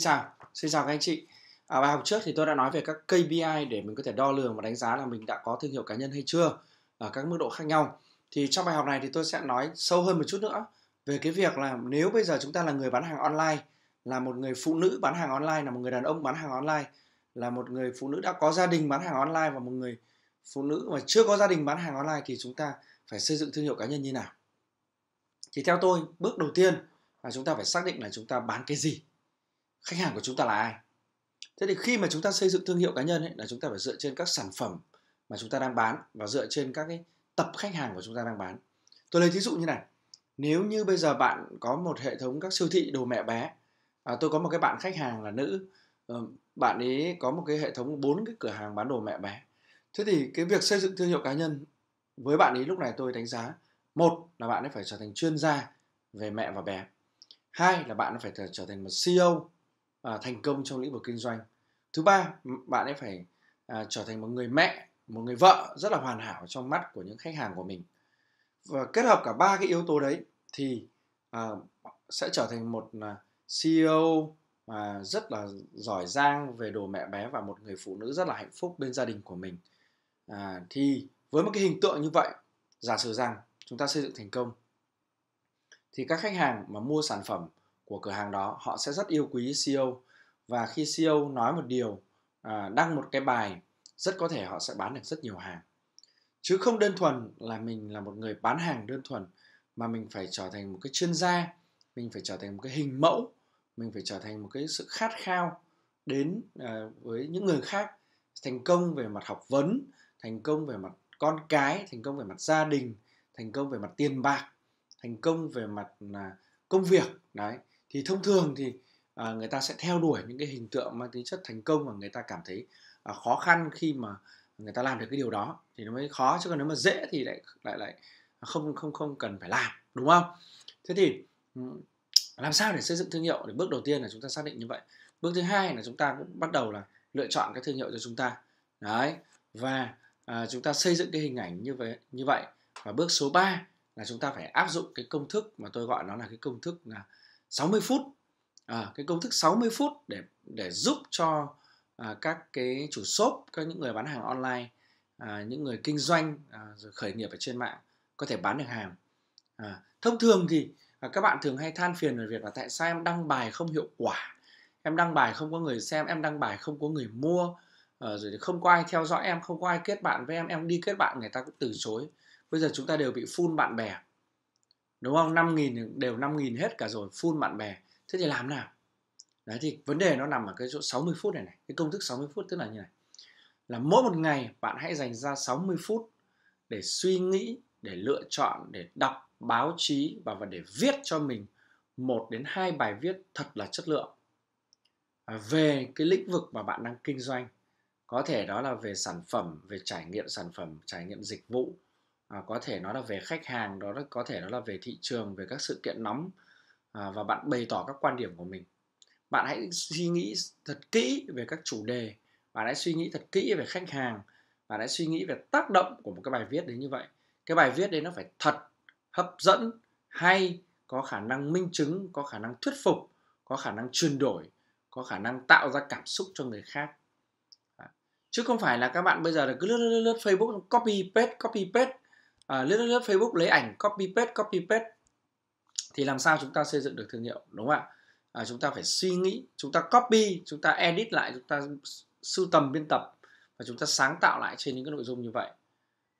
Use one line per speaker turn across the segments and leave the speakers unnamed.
Xin chào, xin chào các anh chị. À, bài học trước thì tôi đã nói về các KPI để mình có thể đo lường và đánh giá là mình đã có thương hiệu cá nhân hay chưa ở các mức độ khác nhau. Thì trong bài học này thì tôi sẽ nói sâu hơn một chút nữa về cái việc là nếu bây giờ chúng ta là người bán hàng online, là một người phụ nữ bán hàng online, là một người đàn ông bán hàng online, là một người phụ nữ đã có gia đình bán hàng online và một người phụ nữ mà chưa có gia đình bán hàng online thì chúng ta phải xây dựng thương hiệu cá nhân như nào. Thì theo tôi, bước đầu tiên là chúng ta phải xác định là chúng ta bán cái gì khách hàng của chúng ta là ai thế thì khi mà chúng ta xây dựng thương hiệu cá nhân ấy, là chúng ta phải dựa trên các sản phẩm mà chúng ta đang bán và dựa trên các cái tập khách hàng của chúng ta đang bán tôi lấy thí dụ như này nếu như bây giờ bạn có một hệ thống các siêu thị đồ mẹ bé à, tôi có một cái bạn khách hàng là nữ ờ, bạn ấy có một cái hệ thống bốn cái cửa hàng bán đồ mẹ bé thế thì cái việc xây dựng thương hiệu cá nhân với bạn ấy lúc này tôi đánh giá một là bạn ấy phải trở thành chuyên gia về mẹ và bé hai là bạn phải trở thành một CEO à, thành công trong lĩnh vực kinh doanh thứ ba bạn ấy phải à, trở thành một người mẹ một người vợ rất là hoàn hảo trong mắt của những khách hàng của mình và kết hợp cả ba cái yếu tố đấy thì à, sẽ trở thành một à, CEO mà rất là giỏi giang về đồ mẹ bé và một người phụ nữ rất là hạnh phúc bên gia đình của mình à, thì với một cái hình tượng như vậy giả sử rằng chúng ta xây dựng thành công thì các khách hàng mà mua sản phẩm của cửa hàng đó họ sẽ rất yêu quý CEO và khi CEO nói một điều à, đăng một cái bài rất có thể họ sẽ bán được rất nhiều hàng chứ không đơn thuần là mình là một người bán hàng đơn thuần mà mình phải trở thành một cái chuyên gia mình phải trở thành một cái hình mẫu mình phải trở thành một cái sự khát khao đến à, với những người khác thành công về mặt học vấn thành công về mặt con cái thành công về mặt gia đình thành công về mặt tiền bạc thành công về mặt à, công việc đấy thì thông thường thì à, người ta sẽ theo đuổi những cái hình tượng mang tính chất thành công mà người ta cảm thấy à, khó khăn khi mà người ta làm được cái điều đó thì nó mới khó chứ còn nếu mà dễ thì lại lại lại không không không cần phải làm đúng không thế thì ừ, làm sao để xây dựng thương hiệu thì bước đầu tiên là chúng ta xác định như vậy bước thứ hai là chúng ta cũng bắt đầu là lựa chọn cái thương hiệu cho chúng ta đấy và à, chúng ta xây dựng cái hình ảnh như vậy như vậy và bước số 3 là chúng ta phải áp dụng cái công thức mà tôi gọi nó là cái công thức là 60 phút à, cái công thức 60 phút để để giúp cho à, các cái chủ shop các những người bán hàng online à, những người kinh doanh à, rồi khởi nghiệp ở trên mạng có thể bán được hàng à, thông thường thì à, các bạn thường hay than phiền về việc là tại sao em đăng bài không hiệu quả em đăng bài không có người xem em đăng bài không có người mua à, rồi không có ai theo dõi em không có ai kết bạn với em em đi kết bạn người ta cũng từ chối bây giờ chúng ta đều bị phun bạn bè đúng không 5 nghìn đều 5 nghìn hết cả rồi full bạn bè thế thì làm nào đấy thì vấn đề nó nằm ở cái chỗ 60 phút này này cái công thức 60 phút tức là như này là mỗi một ngày bạn hãy dành ra 60 phút để suy nghĩ để lựa chọn để đọc báo chí và để viết cho mình một đến hai bài viết thật là chất lượng về cái lĩnh vực mà bạn đang kinh doanh có thể đó là về sản phẩm về trải nghiệm sản phẩm trải nghiệm dịch vụ à, có thể nó là về khách hàng đó là có thể nó là về thị trường về các sự kiện nóng à, và bạn bày tỏ các quan điểm của mình bạn hãy suy nghĩ thật kỹ về các chủ đề bạn hãy suy nghĩ thật kỹ về khách hàng bạn hãy suy nghĩ về tác động của một cái bài viết đến như vậy cái bài viết đấy nó phải thật hấp dẫn hay có khả năng minh chứng có khả năng thuyết phục có khả năng chuyển đổi có khả năng tạo ra cảm xúc cho người khác chứ không phải là các bạn bây giờ là cứ lướt, lướt, lướt Facebook copy paste copy paste à, lướt lướt Facebook lấy ảnh copy paste copy paste thì làm sao chúng ta xây dựng được thương hiệu đúng không ạ? À, chúng ta phải suy nghĩ, chúng ta copy, chúng ta edit lại, chúng ta sưu tầm biên tập và chúng ta sáng tạo lại trên những cái nội dung như vậy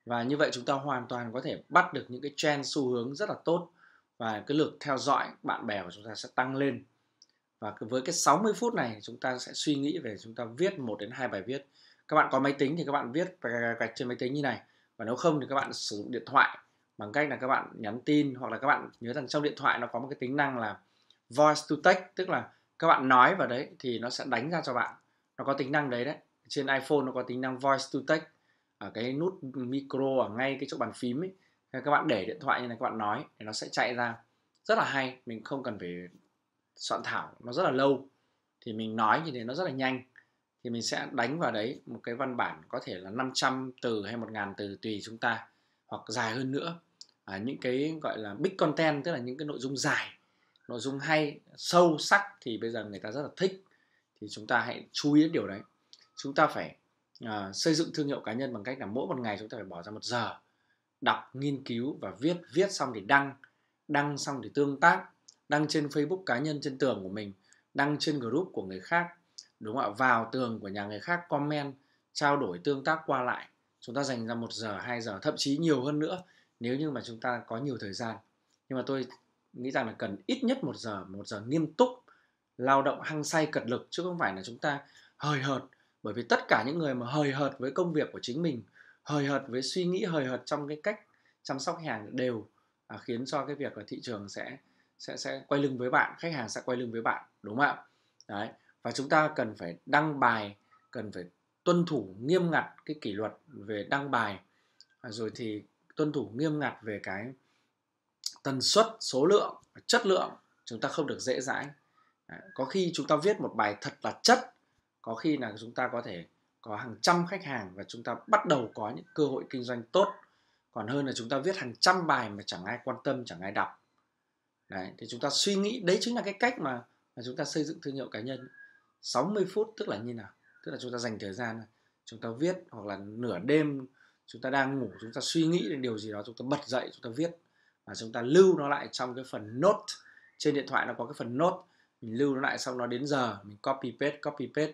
và như vậy chúng ta hoàn toàn có thể bắt được những cái trend xu hướng rất là tốt và cái lượt theo dõi bạn bè của chúng ta sẽ tăng lên và với cái 60 phút này chúng ta sẽ suy nghĩ về chúng ta viết một đến hai bài viết các bạn có máy tính thì các bạn viết gạch trên máy tính như này và nếu không thì các bạn sử dụng điện thoại bằng cách là các bạn nhắn tin hoặc là các bạn nhớ rằng trong điện thoại nó có một cái tính năng là voice to text tức là các bạn nói vào đấy thì nó sẽ đánh ra cho bạn nó có tính năng đấy đấy trên iPhone nó có tính năng voice to text ở cái nút micro ở ngay cái chỗ bàn phím ấy các bạn để điện thoại như này các bạn nói thì nó sẽ chạy ra rất là hay mình không cần phải soạn thảo nó rất là lâu thì mình nói như thế nó rất là nhanh thì mình sẽ đánh vào đấy một cái văn bản có thể là 500 từ hay 1.000 từ tùy chúng ta hoặc dài hơn nữa à, những cái gọi là big content tức là những cái nội dung dài nội dung hay sâu sắc thì bây giờ người ta rất là thích thì chúng ta hãy chú ý đến điều đấy chúng ta phải à, xây dựng thương hiệu cá nhân bằng cách là mỗi một ngày chúng ta phải bỏ ra một giờ đọc nghiên cứu và viết viết xong thì đăng đăng xong thì tương tác đăng trên facebook cá nhân trên tường của mình đăng trên group của người khác đúng không ạ vào tường của nhà người khác comment trao đổi tương tác qua lại chúng ta dành ra một giờ hai giờ thậm chí nhiều hơn nữa nếu như mà chúng ta có nhiều thời gian nhưng mà tôi nghĩ rằng là cần ít nhất một giờ một giờ nghiêm túc lao động hăng say cật lực chứ không phải là chúng ta hời hợt bởi vì tất cả những người mà hời hợt với công việc của chính mình hời hợt với suy nghĩ hời hợt trong cái cách chăm sóc hàng đều à, khiến cho cái việc là thị trường sẽ sẽ sẽ quay lưng với bạn khách hàng sẽ quay lưng với bạn đúng không ạ đấy và chúng ta cần phải đăng bài cần phải tuân thủ nghiêm ngặt cái kỷ luật về đăng bài à, rồi thì tuân thủ nghiêm ngặt về cái tần suất số lượng chất lượng chúng ta không được dễ dãi à, có khi chúng ta viết một bài thật là chất có khi là chúng ta có thể có hàng trăm khách hàng và chúng ta bắt đầu có những cơ hội kinh doanh tốt còn hơn là chúng ta viết hàng trăm bài mà chẳng ai quan tâm chẳng ai đọc đấy thì chúng ta suy nghĩ đấy chính là cái cách mà, mà chúng ta xây dựng thương hiệu cá nhân 60 phút tức là như nào tức là chúng ta dành thời gian chúng ta viết hoặc là nửa đêm chúng ta đang ngủ chúng ta suy nghĩ đến điều gì đó chúng ta bật dậy chúng ta viết và chúng ta lưu nó lại trong cái phần note trên điện thoại nó có cái phần note mình lưu nó lại xong nó đến giờ mình copy paste copy paste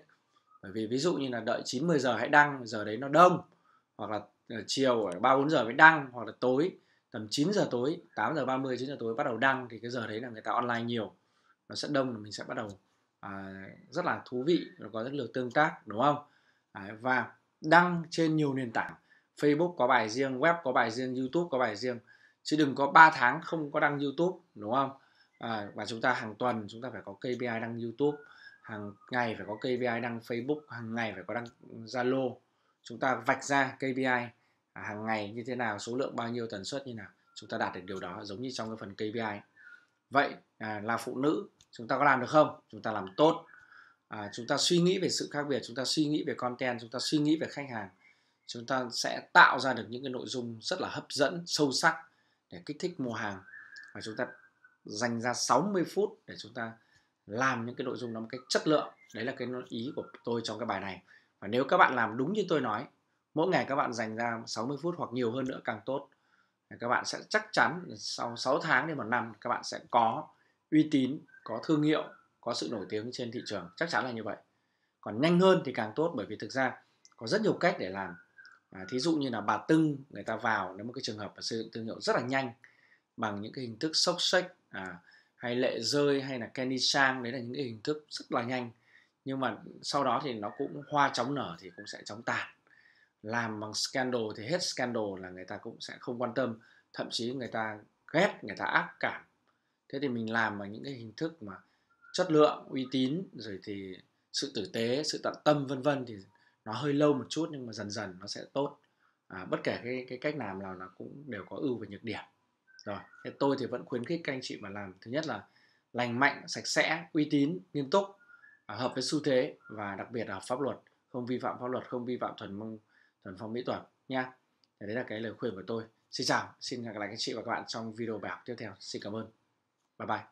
bởi vì ví dụ như là đợi 9 10 giờ hãy đăng giờ đấy nó đông hoặc là ờ, chiều ở 3 4 giờ mới đăng hoặc là tối tầm 9 giờ tối 8 giờ 30 9 giờ tối bắt đầu đăng thì cái giờ đấy là người ta online nhiều nó sẽ đông là mình sẽ bắt đầu à, rất là thú vị nó có rất nhiều tương tác đúng không à, và đăng trên nhiều nền tảng Facebook có bài riêng web có bài riêng YouTube có bài riêng chứ đừng có 3 tháng không có đăng YouTube đúng không à, và chúng ta hàng tuần chúng ta phải có KPI đăng YouTube hàng ngày phải có KPI đăng Facebook hàng ngày phải có đăng Zalo chúng ta vạch ra KPI à, hàng ngày như thế nào số lượng bao nhiêu tần suất như nào chúng ta đạt được điều đó giống như trong cái phần KPI vậy à, là phụ nữ chúng ta có làm được không chúng ta làm tốt à, chúng ta suy nghĩ về sự khác biệt chúng ta suy nghĩ về content chúng ta suy nghĩ về khách hàng chúng ta sẽ tạo ra được những cái nội dung rất là hấp dẫn sâu sắc để kích thích mua hàng và chúng ta dành ra 60 phút để chúng ta làm những cái nội dung nó một cách chất lượng đấy là cái ý của tôi trong cái bài này và nếu các bạn làm đúng như tôi nói mỗi ngày các bạn dành ra 60 phút hoặc nhiều hơn nữa càng tốt các bạn sẽ chắc chắn sau 6 tháng đến một năm các bạn sẽ có uy tín có thương hiệu có sự nổi tiếng trên thị trường chắc chắn là như vậy còn nhanh hơn thì càng tốt bởi vì thực ra có rất nhiều cách để làm à, thí dụ như là bà tưng người ta vào nếu một cái trường hợp và xây dựng thương hiệu rất là nhanh bằng những cái hình thức sốc sách à, hay lệ rơi hay là candy sang đấy là những cái hình thức rất là nhanh nhưng mà sau đó thì nó cũng hoa chóng nở thì cũng sẽ chóng tàn làm bằng scandal thì hết scandal là người ta cũng sẽ không quan tâm thậm chí người ta ghét người ta ác cảm thế thì mình làm bằng những cái hình thức mà chất lượng uy tín rồi thì sự tử tế sự tận tâm vân vân thì nó hơi lâu một chút nhưng mà dần dần nó sẽ tốt à, bất kể cái cái cách làm nào nó cũng đều có ưu và nhược điểm rồi thế tôi thì vẫn khuyến khích các anh chị mà làm thứ nhất là lành mạnh sạch sẽ uy tín nghiêm túc à, hợp với xu thế và đặc biệt là pháp luật không vi phạm pháp luật không vi phạm thuần thuần phong mỹ thuật nha đấy là cái lời khuyên của tôi xin chào xin gặp lại các chị và các bạn trong video bài học tiếp theo xin cảm ơn 拜拜。